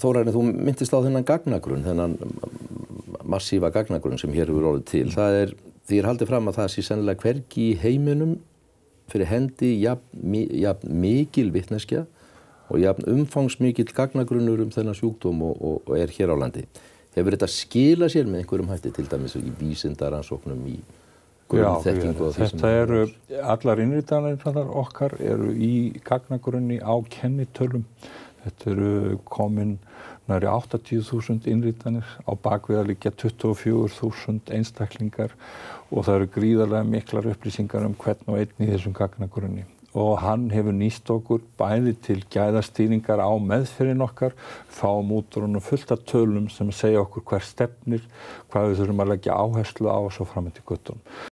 Þórarinn, þú myndist á þennan gagnagrun, þennan massífa gagnagrun sem hér eru orðið til. Það er, því er haldið fram að það sé sennilega hvergi í heiminum fyrir hendi jafn, jafn mikil vittneskja og jafn umfangsmikil gagnagrunnur um þennan sjúkdóm og, og, og er hér á landi. Hefur þetta skilað sér með einhverjum hætti til dæmis í vísindaransóknum í grunnþekkingu? Já, þetta eru, allar innrýttanarinn okkar eru í gagnagrunni á kennitölum Þetta eru komin næri 80.000 innrítanir, á bakviða liggja 24.000 einstaklingar og það eru gríðarlega miklar upplýsingar um hvern og einn í þessum gagnagrunni. Og hann hefur nýst okkur bæði til gæðastýringar á meðferðin okkar, fáum útrunum fullt af tölum sem segja okkur hver stefnir, hvað við þurfum að leggja áherslu á og svo fram með til guttunum.